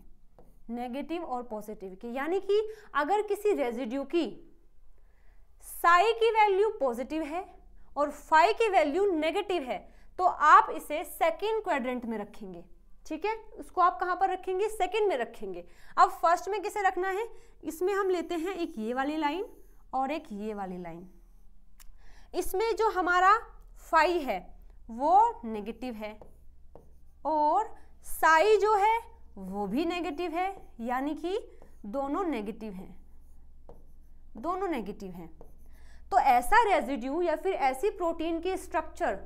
नेगेटिव और पॉजिटिव की यानी कि अगर किसी रेजिड्यू की साई की वैल्यू पॉजिटिव है और फाई की वैल्यू नेगेटिव है तो आप इसे सेकेंड क्वाड्रेंट में रखेंगे ठीक है उसको आप कहाँ पर रखेंगे सेकेंड में रखेंगे अब फर्स्ट में किसे रखना है इसमें हम लेते हैं एक ये वाली लाइन और एक ये वाली लाइन इसमें जो हमारा फाई है वो नेगेटिव है और साई जो है वो भी नेगेटिव है यानी कि दोनों नेगेटिव हैं दोनों नेगेटिव हैं तो ऐसा रेजिड्यू या फिर ऐसी प्रोटीन की स्ट्रक्चर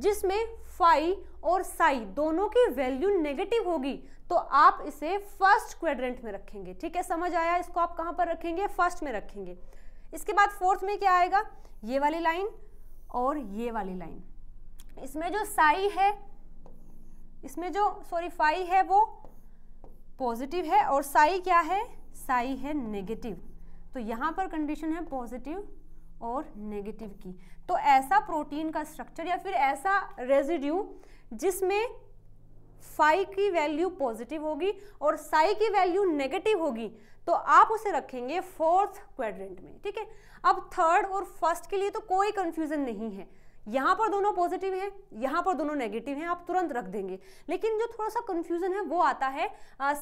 जिसमें फाई और साई दोनों की वैल्यू नेगेटिव होगी तो आप इसे फर्स्ट क्वेड्रेंट में रखेंगे ठीक है समझ आया इसको आप कहाँ पर रखेंगे फर्स्ट में रखेंगे इसके बाद फोर्थ में क्या आएगा ये वाली लाइन और ये वाली लाइन इसमें जो साई है इसमें जो सॉरी फाई है वो पॉजिटिव है और साई क्या है साई है नेगेटिव तो यहाँ पर कंडीशन है पॉजिटिव और नेगेटिव की तो ऐसा प्रोटीन का स्ट्रक्चर या फिर ऐसा रेजिड्यू जिसमें फाइव की वैल्यू पॉजिटिव होगी और साई की वैल्यू नेगेटिव होगी तो आप उसे रखेंगे फोर्थ क्वाड्रेंट में ठीक है अब थर्ड और फर्स्ट के लिए तो कोई कंफ्यूजन नहीं है यहां पर दोनों पॉजिटिव हैं यहां पर दोनों नेगेटिव हैं आप तुरंत रख देंगे लेकिन जो थोड़ा सा कंफ्यूजन है वो आता है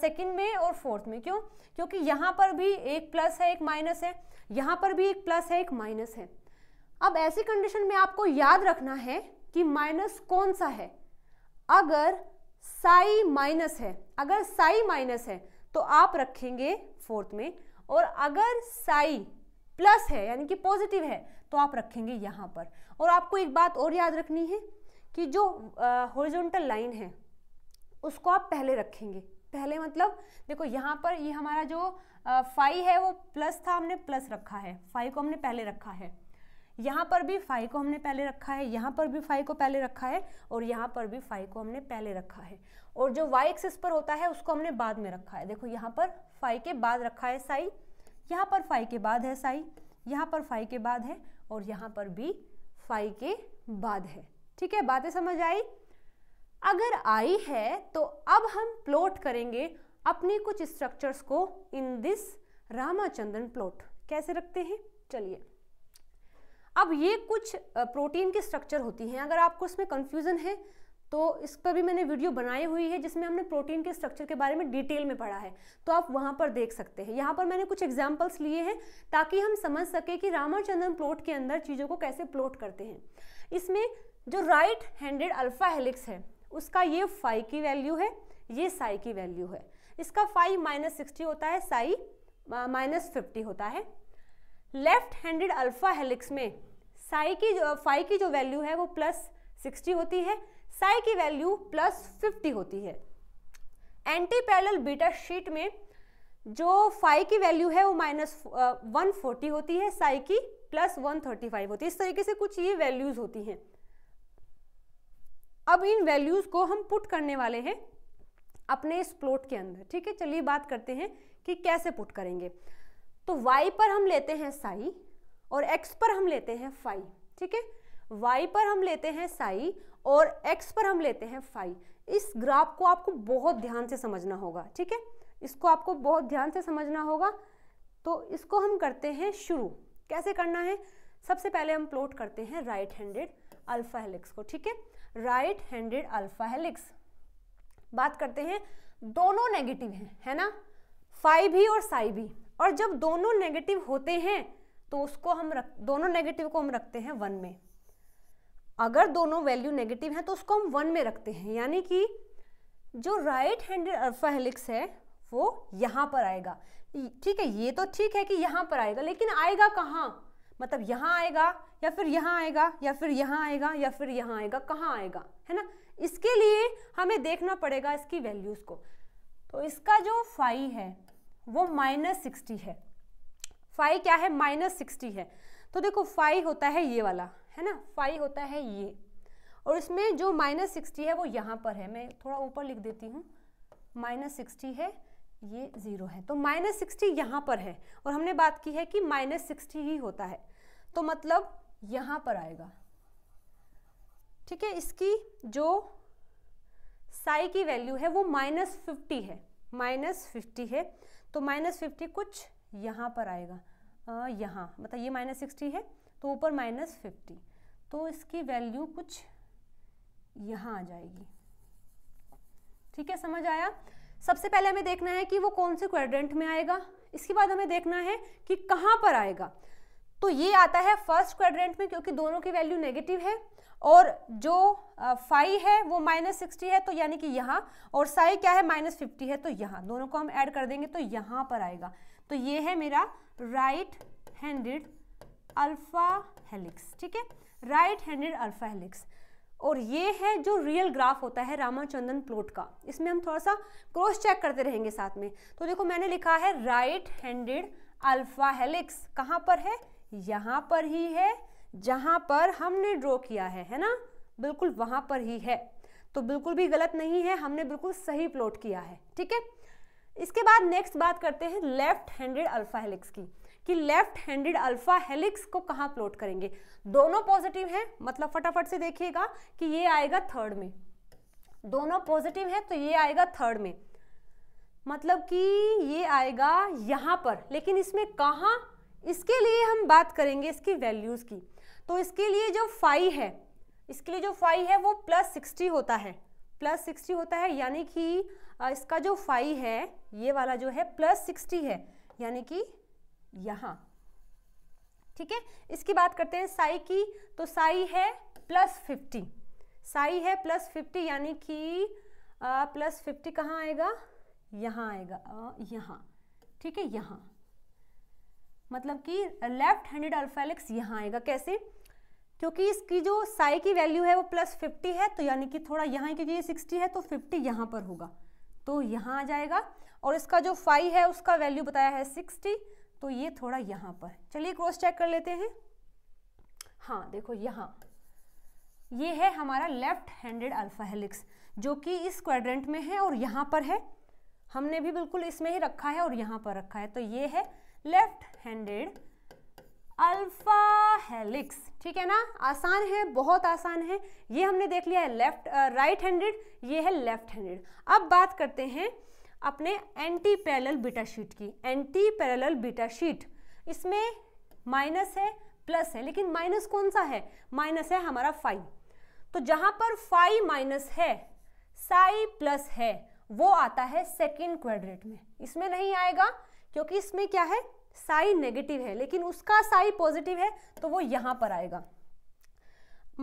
सेकंड में और फोर्थ में क्यों क्योंकि यहां पर भी एक प्लस है एक माइनस है यहां पर भी एक प्लस है एक माइनस है अब ऐसी कंडीशन में आपको याद रखना है कि माइनस कौन सा है अगर साई माइनस है अगर साई माइनस है तो आप रखेंगे फोर्थ में और अगर साई प्लस है यानी कि पॉजिटिव है तो आप रखेंगे यहाँ पर और आपको एक बात और याद रखनी है कि जो हॉरिजॉन्टल लाइन है उसको आप पहले रखेंगे पहले मतलब देखो यहाँ पर ये यह हमारा जो फाइव है वो प्लस था हमने प्लस रखा है फाइव को हमने पहले रखा है यहाँ पर भी फाइव को हमने पहले रखा है यहाँ पर भी फाइव को पहले रखा है और यहाँ पर भी फाइव को हमने पहले रखा है और जो वाई एक्सिस पर होता है उसको हमने बाद में रखा है देखो यहाँ पर फाइव के बाद रखा है साई यहाँ पर फाइव के बाद है साई यहाँ पर फाइव के बाद है और यहाँ पर भी फाइव के बाद है ठीक है बातें समझ आई अगर आई है तो अब हम प्लॉट करेंगे अपने कुछ स्ट्रक्चर्स को इन दिस रामाचंद्रन प्लॉट कैसे रखते हैं चलिए अब ये कुछ प्रोटीन की स्ट्रक्चर होती हैं अगर आपको इसमें कन्फ्यूज़न है तो इस पर भी मैंने वीडियो बनाई हुई है जिसमें हमने प्रोटीन के स्ट्रक्चर के बारे में डिटेल में पढ़ा है तो आप वहाँ पर देख सकते हैं यहाँ पर मैंने कुछ एग्जाम्पल्स लिए हैं ताकि हम समझ सकें कि रामाचंद्रन प्लॉट के अंदर चीज़ों को कैसे प्लॉट करते हैं इसमें जो राइट हैंडेड अल्फ़ा हेलिक्स है उसका ये फाइव की वैल्यू है ये साई की वैल्यू है इसका फाइव माइनस सिक्सटी होता है साई माइनस फिफ्टी होता है लेफ्ट हैंडेड अल्फ़ा हेलिक्स में साई की जो फाई की जो वैल्यू है वो प्लस सिक्सटी होती है साई की वैल्यू प्लस फिफ्टी होती है एंटी पैरल बीटा शीट में जो फाई की वैल्यू है वो माइनस वन फोर्टी होती है साई की प्लस वन थर्टी फाइव होती है इस तरीके से कुछ ये वैल्यूज होती हैं अब इन वैल्यूज को हम पुट करने वाले हैं अपने इस प्लॉट के अंदर ठीक है चलिए बात करते हैं कि कैसे पुट करेंगे तो y पर हम लेते हैं साई और x पर हम लेते हैं फाइव ठीक है y पर हम लेते हैं साई और x पर हम लेते हैं फाइव इस ग्राफ को आपको बहुत ध्यान से समझना होगा ठीक है इसको आपको बहुत ध्यान से समझना होगा तो इसको हम करते हैं शुरू कैसे करना है सबसे पहले हम प्लॉट करते हैं राइट हैंडेड अल्फा हेलिक्स को ठीक है राइट हैंडेड अल्फा हेलिक्स बात करते हैं दोनों नेगेटिव हैं है ना फाइव भी और साई भी और जब दोनों नेगेटिव होते हैं तो उसको हम रख दोनों नेगेटिव को हम रखते हैं वन में अगर दोनों वैल्यू नेगेटिव हैं तो उसको हम वन में रखते हैं यानी कि जो राइट हैंडेड अल्फा हेलिक्स है वो यहाँ पर आएगा ठीक है ये तो ठीक है कि यहाँ पर आएगा लेकिन आएगा कहाँ मतलब यहाँ आएगा या फिर यहाँ आएगा या फिर यहाँ आएगा या फिर यहाँ आएगा कहाँ आएगा है ना इसके लिए हमें देखना पड़ेगा इसकी वैल्यूज़ को तो इसका जो फाइव है वो माइनस सिक्सटी है फाइव क्या है माइनस सिक्सटी है तो देखो फाइव होता है ये वाला है ना फाइव होता है ये और इसमें जो माइनस सिक्सटी है वो यहाँ पर है मैं थोड़ा ऊपर लिख देती हूँ माइनस सिक्सटी है ये ज़ीरो है तो माइनस सिक्सटी यहाँ पर है और हमने बात की है कि माइनस सिक्सटी ही होता है तो मतलब यहाँ पर आएगा ठीक है इसकी जो साई की वैल्यू है वो माइनस फिफ्टी है माइनस फिफ्टी है तो माइनस फिफ्टी कुछ यहाँ पर आएगा यहाँ मतलब ये माइनस सिक्सटी है तो ऊपर माइनस फिफ्टी तो इसकी वैल्यू कुछ यहाँ आ जाएगी ठीक है समझ आया सबसे पहले हमें देखना है कि वो कौन से क्वाड्रेंट में आएगा इसके बाद हमें देखना है कि कहाँ पर आएगा तो ये आता है फर्स्ट क्वाड्रेंट में क्योंकि दोनों की वैल्यू नेगेटिव है और जो फाइव है वो माइनस सिक्सटी है तो यानी कि यहाँ और साई क्या है माइनस फिफ्टी है तो यहाँ दोनों को हम ऐड कर देंगे तो यहाँ पर आएगा तो ये है मेरा राइट हैंडेड अल्फा हेलिक्स ठीक है राइट हैंडेड अल्फा हेलिक्स और ये है जो रियल ग्राफ होता है रामाचंद्रन प्लॉट का इसमें हम थोड़ा सा क्रॉस चेक करते रहेंगे साथ में तो देखो मैंने लिखा है राइट हैंडेड अल्फा हेलिक्स कहाँ पर है यहाँ पर ही है जहाँ पर हमने ड्रॉ किया है है ना बिल्कुल वहाँ पर ही है तो बिल्कुल भी गलत नहीं है हमने बिल्कुल सही प्लॉट किया है ठीक है इसके बाद नेक्स्ट बात करते हैं लेफ्ट हैंडेड अल्फा हेलिक्स की कि लेफ्ट हैंडेड अल्फा हेलिक्स को कहाँ प्लॉट करेंगे दोनों पॉजिटिव हैं मतलब फटाफट से देखिएगा कि ये आएगा थर्ड में दोनों पॉजिटिव है तो ये आएगा थर्ड में मतलब कि ये आएगा यहाँ पर लेकिन इसमें कहाँ इसके लिए हम बात करेंगे इसकी वैल्यूज़ की तो इसके लिए जो फाइव है इसके लिए जो फाइव है वो प्लस सिक्सटी होता है प्लस सिक्सटी होता है यानी कि इसका जो फाइव है ये वाला जो है प्लस सिक्सटी है यानी कि यहाँ ठीक है इसकी बात करते हैं साई की तो साई है प्लस फिफ्टी साई है प्लस फिफ्टी यानी कि प्लस फिफ्टी कहाँ आएगा यहाँ आएगा यहाँ ठीक है यहाँ मतलब कि लेफ्ट हैंडेड अल्फेलिक्स यहाँ आएगा कैसे क्योंकि इसकी जो साई की वैल्यू है वो प्लस फिफ्टी है तो यानी कि थोड़ा यहाँ क्योंकि ये सिक्सटी है तो फिफ्टी यहाँ पर होगा तो यहाँ आ जाएगा और इसका जो फाई है उसका वैल्यू बताया है सिक्सटी तो ये थोड़ा यहाँ पर चलिए क्रॉस चेक कर लेते हैं हाँ देखो यहाँ ये है हमारा लेफ्ट हैंडेड अल्फा हेलिक्स जो कि इस क्वाड्रेंट में है और यहाँ पर है हमने भी बिल्कुल इसमें ही रखा है और यहाँ पर रखा है तो ये है लेफ्ट हैंडेड अल्फा हेलिक्स ठीक है ना आसान है बहुत आसान है ये हमने देख लिया है लेफ्ट राइट हैंडेड ये है लेफ्ट हैंडेड अब बात करते हैं अपने एंटी पैरेलल बीटा शीट की एंटी पैरेलल बीटा शीट इसमें माइनस है प्लस है लेकिन माइनस कौन सा है माइनस है हमारा फाइव तो जहाँ पर फाइव माइनस है साई प्लस है वो आता है सेकेंड क्वाड्रेट में इसमें नहीं आएगा क्योंकि इसमें क्या है साई नेगेटिव है लेकिन उसका साई पॉजिटिव है तो वो यहाँ पर आएगा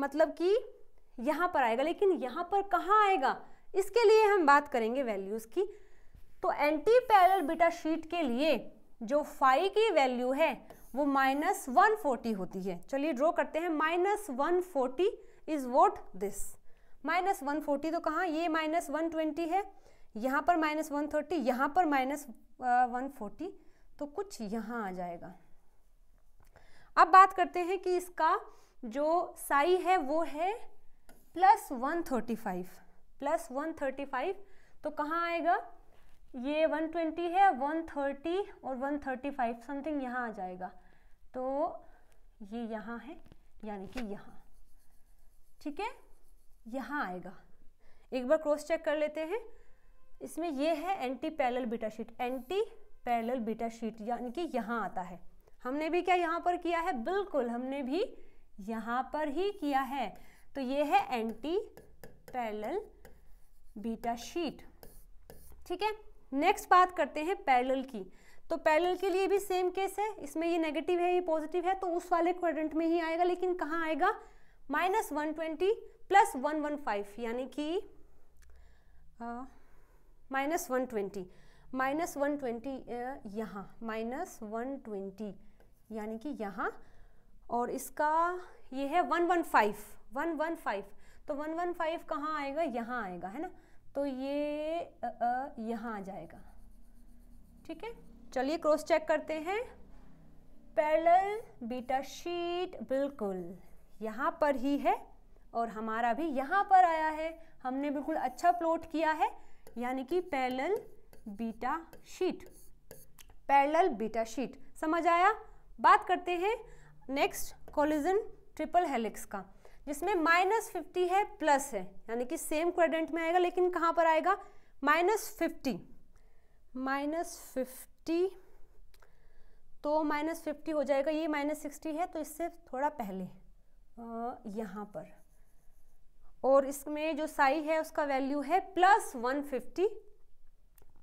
मतलब कि यहाँ पर आएगा लेकिन यहाँ पर कहाँ आएगा इसके लिए हम बात करेंगे वैल्यूज़ की तो एंटी पैरल बीटा शीट के लिए जो फाई की वैल्यू है वो माइनस वन फोर्टी होती है चलिए ड्रॉ करते हैं minus one forty is what this minus one forty तो कहाँ ये माइनस वन ट्वेंटी है यहाँ पर माइनस वन थर्टी यहाँ पर माइनस वन फोर्टी तो कुछ यहाँ आ जाएगा अब बात करते हैं कि इसका जो साई है वो है plus one thirty five plus one thirty five तो कहाँ आएगा ये वन ट्वेंटी है वन थर्टी और वन थर्टी फाइव समथिंग यहाँ आ जाएगा तो ये यहाँ है यानी कि यहाँ ठीक है यहाँ आएगा एक बार क्रॉस चेक कर लेते हैं इसमें ये है anti parallel beta sheet anti parallel beta sheet यानी कि यहाँ आता है हमने भी क्या यहाँ पर किया है बिल्कुल हमने भी यहाँ पर ही किया है तो ये है एंटी पैरेलल बीटा शीट ठीक है नेक्स्ट बात करते हैं पैरेलल की तो पैरेलल के लिए भी सेम केस है इसमें ये नेगेटिव है ये पॉजिटिव है तो उस वाले क्वाड्रेंट में ही आएगा लेकिन कहाँ आएगा minus one twenty plus one one five यानी कि minus one twenty minus one twenty यहाँ माइनस वन ट्वेंटी यानी कि यहाँ और इसका ये है one one five one one five तो वन वन फाइव कहाँ आएगा यहाँ आएगा है ना तो ये यहाँ आ जाएगा ठीक है चलिए क्रॉस चेक करते हैं पैरेलल बीटा शीट बिल्कुल यहाँ पर ही है और हमारा भी यहाँ पर आया है हमने बिल्कुल अच्छा प्लॉट किया है यानी कि parallel beta sheet parallel beta sheet समझ आया बात करते हैं नेक्स्ट कॉलिजन ट्रिपल हेलिक्स का जिसमें माइनस फिफ्टी है प्लस है यानी कि सेम क्वाड्रेंट में आएगा लेकिन कहाँ पर आएगा माइनस फिफ्टी माइनस फिफ्टी तो माइनस फिफ्टी हो जाएगा ये माइनस सिक्सटी है तो इससे थोड़ा पहले यहाँ पर और इसमें जो साई है उसका वैल्यू है प्लस वन फिफ्टी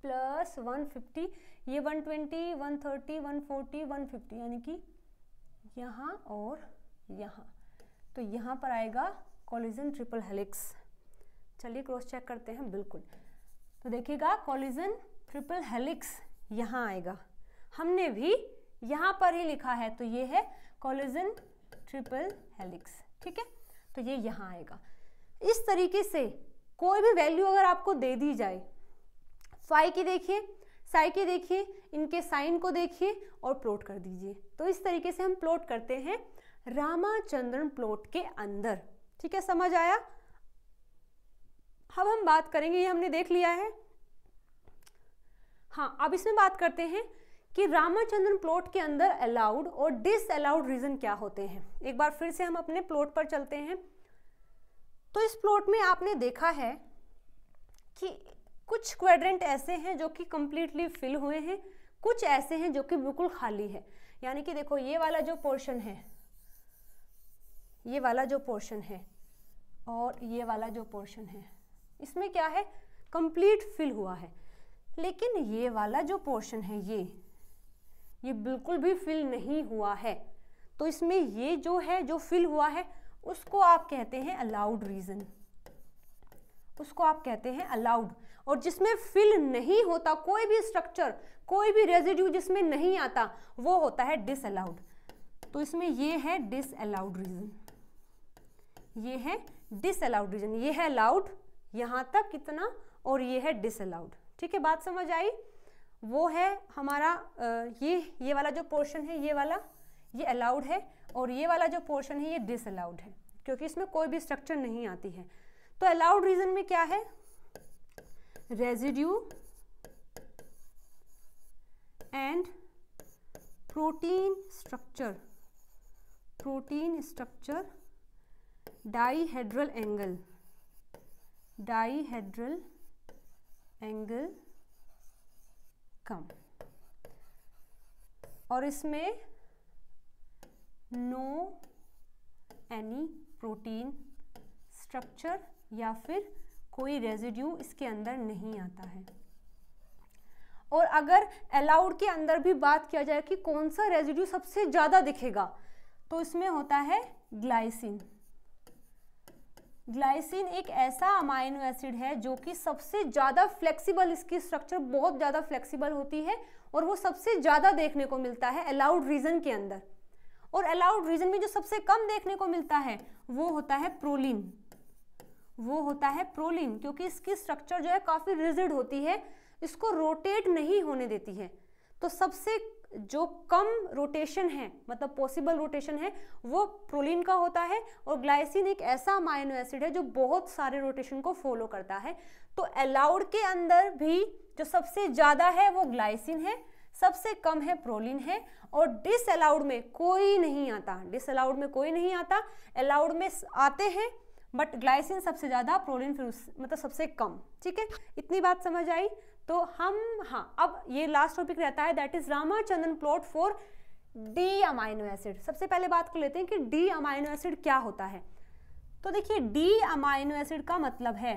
प्लस 150 ये 120 130 140 150 यानी कि यहाँ और यहाँ तो यहाँ पर आएगा कॉलिजन ट्रिपल हेलिक्स चलिए क्रॉस चेक करते हैं बिल्कुल तो देखिएगा कॉलिजन ट्रिपल हेलिक्स यहाँ आएगा हमने भी यहाँ पर ही लिखा है तो ये है कॉलिजन ट्रिपल हेलिक्स ठीक है तो ये यहाँ आएगा इस तरीके से कोई भी वैल्यू अगर आपको दे दी जाए फाइव की देखिए साई की देखिए इनके साइन को देखिए और प्लॉट कर दीजिए तो इस तरीके से हम प्लॉट करते हैं रामाचंद्रन प्लॉट के अंदर ठीक है समझ आया अब हम बात करेंगे ये हमने देख लिया है हाँ अब इसमें बात करते हैं कि रामाचंद्रन प्लॉट के अंदर अलाउड और डिस अलाउड रीजन क्या होते हैं एक बार फिर से हम अपने प्लॉट पर चलते हैं तो इस प्लॉट में आपने देखा है कि कुछ क्वाड्रेंट ऐसे हैं जो कि कम्प्लीटली फिल हुए हैं कुछ ऐसे हैं जो कि बिल्कुल खाली है यानी कि देखो ये वाला जो पोर्शन है ये वाला जो पोर्शन है और ये वाला जो पोर्शन है इसमें क्या है कंप्लीट फिल हुआ है लेकिन ये वाला जो पोर्शन है ये ये बिल्कुल भी फिल नहीं हुआ है तो इसमें ये जो है जो फिल हुआ है उसको आप कहते हैं अलाउड रीज़न उसको आप कहते हैं अलाउड और जिसमें फिल नहीं होता कोई भी स्ट्रक्चर कोई भी रेजिड्यू जिसमें नहीं आता वो होता है डिसअलाउड तो इसमें ये है डिसअलाउड रीजन ये है डिसअलाउड रीजन ये है अलाउड यहाँ तक कितना और ये है डिसअलाउड ठीक है बात समझ आई वो है हमारा ये ये वाला जो पोर्शन है ये वाला ये अलाउड है और ये वाला जो पोर्शन है ये डिसअलाउड है क्योंकि इसमें कोई भी स्ट्रक्चर नहीं आती है तो अलाउड रीजन में क्या है residue and protein structure protein structure dihedral angle dihedral angle कम और इसमें नो एनी प्रोटीन स्ट्रक्चर या फिर कोई रेजिड्यू इसके अंदर नहीं आता है और अगर अलाउड के अंदर भी बात किया जाए कि कौन सा रेजिड्यू सबसे ज़्यादा दिखेगा तो इसमें होता है ग्लाइसिन ग्लाइसिन एक ऐसा अमाइनो एसिड है जो कि सबसे ज़्यादा फ्लेक्सिबल इसकी स्ट्रक्चर बहुत ज़्यादा फ्लेक्सिबल होती है और वो सबसे ज़्यादा देखने को मिलता है अलाउड रीजन के अंदर और अलाउड रीजन में जो सबसे कम देखने को मिलता है वो होता है प्रोलिन वो होता है प्रोलिन क्योंकि इसकी स्ट्रक्चर जो है काफ़ी रिजिड होती है इसको रोटेट नहीं होने देती है तो सबसे जो कम रोटेशन है मतलब पॉसिबल रोटेशन है वो प्रोलिन का होता है और ग्लाइसिन एक ऐसा अमाइनो एसिड है जो बहुत सारे रोटेशन को फॉलो करता है तो अलाउड के अंदर भी जो सबसे ज़्यादा है वो ग्लाइसिन है सबसे कम है प्रोलिन है और डिसअलाउड में कोई नहीं आता डिसअलाउड में कोई नहीं आता अलाउड में आते हैं बट ग्लाइसिन सबसे ज़्यादा प्रोलिन फिर मतलब सबसे कम ठीक है इतनी बात समझ आई तो हम हाँ अब ये लास्ट टॉपिक रहता है that is Ramachandran plot for D amino acid सबसे पहले बात कर लेते हैं कि डी अमाइनो एसिड क्या होता है तो देखिए डी अमाइनो एसिड का मतलब है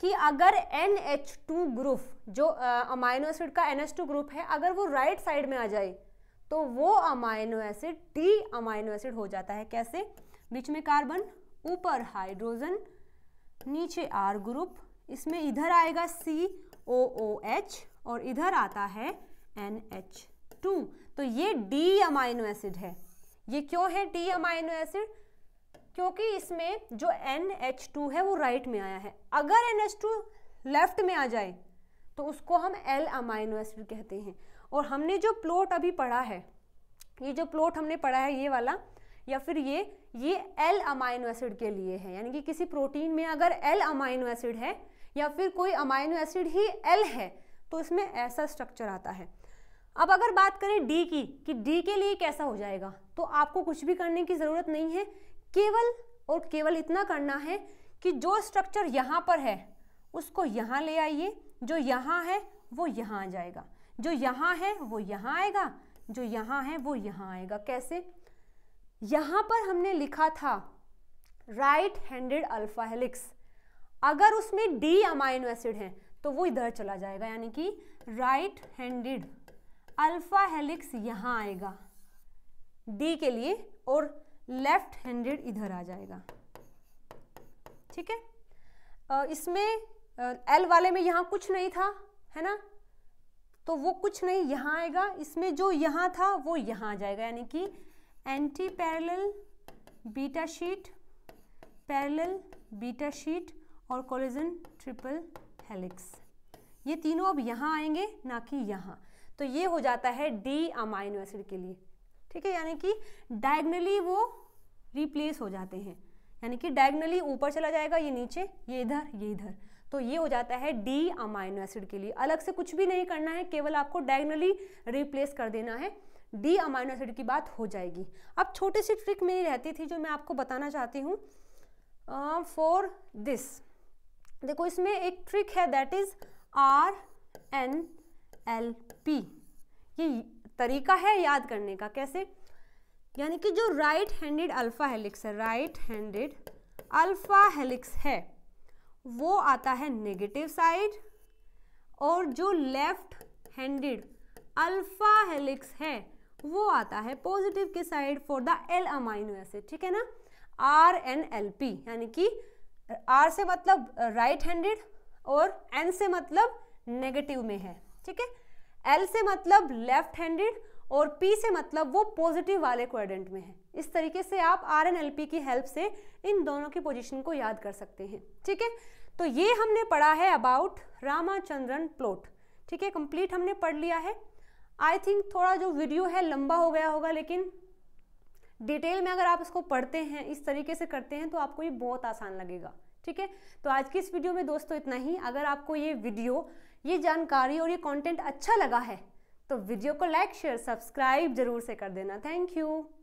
कि अगर NH2 ग्रुप जो अमाइनो एसिड का NH2 ग्रुप है अगर वो राइट right साइड में आ जाए तो वो amino acid D amino acid हो जाता है कैसे बीच में कार्बन ऊपर हाइड्रोजन नीचे आर ग्रुप इसमें इधर आएगा सी ओ ओ एच और इधर आता है एन एच टू तो ये डी अमाइनो एसिड है ये क्यों है डी अमाइनो एसिड क्योंकि इसमें जो एन एच टू है वो राइट में आया है अगर एन एच टू लेफ्ट में आ जाए तो उसको हम एल अमाइनो एसिड कहते हैं और हमने जो प्लॉट अभी पढ़ा है ये जो प्लॉट हमने पढ़ा है ये वाला या फिर ये ये एल अमाइनो एसिड के लिए है यानी कि किसी प्रोटीन में अगर एल अमाइनो एसिड है या फिर कोई अमाइनो एसिड ही एल है तो इसमें ऐसा स्ट्रक्चर आता है अब अगर बात करें डी की कि डी के लिए कैसा हो जाएगा तो आपको कुछ भी करने की ज़रूरत नहीं है केवल और केवल इतना करना है कि जो स्ट्रक्चर यहाँ पर है उसको यहाँ ले आइए जो यहाँ है वो यहाँ आ जाएगा जो यहाँ है वो यहाँ आएगा जो यहाँ है वो यहाँ आएगा कैसे यहां पर हमने लिखा था राइट हैंडेड अल्फा हेलिक्स अगर उसमें डी अमाइनो एसिड है तो वो इधर चला जाएगा यानी कि राइट हैंडेड अल्फा हेलिक्स यहां आएगा डी के लिए और लेफ्ट हैंडेड इधर आ जाएगा ठीक है इसमें एल वाले में यहां कुछ नहीं था है ना तो वो कुछ नहीं यहां आएगा इसमें जो यहां था वो यहां आ जाएगा यानी कि anti parallel beta sheet parallel beta sheet और कोलेजन ट्रिपल हेलिक्स ये तीनों अब यहाँ आएंगे ना कि यहाँ तो ये हो जाता है डी अमाइनो एसिड के लिए ठीक है यानी कि डायगनली वो रिप्लेस हो जाते हैं यानी कि डायगनली ऊपर चला जाएगा ये नीचे ये इधर ये इधर तो ये हो जाता है डी अमाइनो एसिड के लिए अलग से कुछ भी नहीं करना है केवल आपको डायगनली रिप्लेस कर देना है डी अमाइनो एसिड की बात हो जाएगी अब छोटी सी ट्रिक मेरी रहती थी जो मैं आपको बताना चाहती हूँ फॉर दिस देखो इसमें एक ट्रिक है that is R N L P ये तरीका है याद करने का कैसे यानी कि जो राइट हैंडेड अल्फ़ा हेलिक्स है राइट हैंडेड अल्फ़ा हेलिक्स है वो आता है नेगेटिव साइड और जो लेफ्ट हैंडेड अल्फा हेलिक्स है वो आता है पॉजिटिव के side for the L amino acid ठीक है ना आर एन एल पी यानी कि आर से मतलब राइट हैंडेड और एन से मतलब नेगेटिव में है ठीक है एल से मतलब लेफ्ट हैंडेड और पी से मतलब वो पॉजिटिव वाले क्वाड्रेंट में है इस तरीके से आप आर एन एल पी की हेल्प से इन दोनों की पोजीशन को याद कर सकते हैं ठीक है तो ये हमने पढ़ा है अबाउट रामाचंद्रन प्लॉट ठीक है कंप्लीट हमने पढ़ लिया है आई थिंक थोड़ा जो वीडियो है लंबा हो गया होगा लेकिन डिटेल में अगर आप इसको पढ़ते हैं इस तरीके से करते हैं तो आपको ये बहुत आसान लगेगा ठीक है तो आज की इस वीडियो में दोस्तों इतना ही अगर आपको ये वीडियो ये जानकारी और ये कंटेंट अच्छा लगा है तो वीडियो को लाइक शेयर सब्सक्राइब जरूर से कर देना थैंक यू